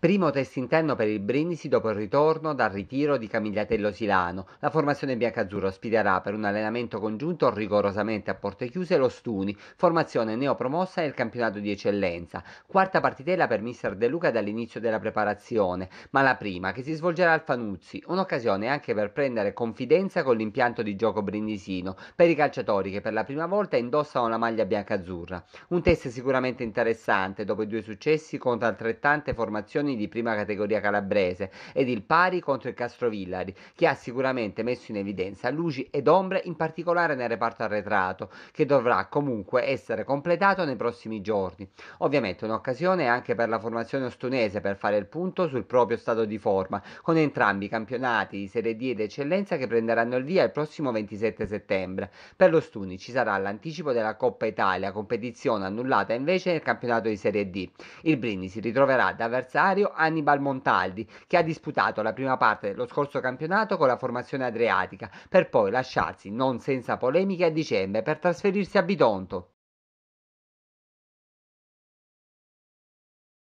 Primo test interno per il Brindisi dopo il ritorno dal ritiro di Camigliatello Silano. La formazione biancazzurra ospiterà per un allenamento congiunto rigorosamente a porte chiuse lo Stuni, formazione neopromossa nel campionato di eccellenza. Quarta partitella per mister De Luca dall'inizio della preparazione, ma la prima che si svolgerà al Fanuzzi, un'occasione anche per prendere confidenza con l'impianto di gioco brindisino per i calciatori che per la prima volta indossano la maglia biancazzurra. Un test sicuramente interessante dopo i due successi contro altrettante formazioni formazioni di prima categoria calabrese ed il pari contro il Castrovillari, che ha sicuramente messo in evidenza luci ed ombre, in particolare nel reparto arretrato, che dovrà comunque essere completato nei prossimi giorni. Ovviamente un'occasione anche per la formazione ostunese per fare il punto sul proprio stato di forma, con entrambi i campionati di Serie D ed Eccellenza che prenderanno il via il prossimo 27 settembre. Per lo Stuni ci sarà l'anticipo della Coppa Italia, competizione annullata invece nel campionato di Serie D. Il Brini si ritroverà ad avversare avversario Hannibal Montaldi, che ha disputato la prima parte dello scorso campionato con la formazione adriatica, per poi lasciarsi non senza polemiche a dicembre per trasferirsi a Bitonto.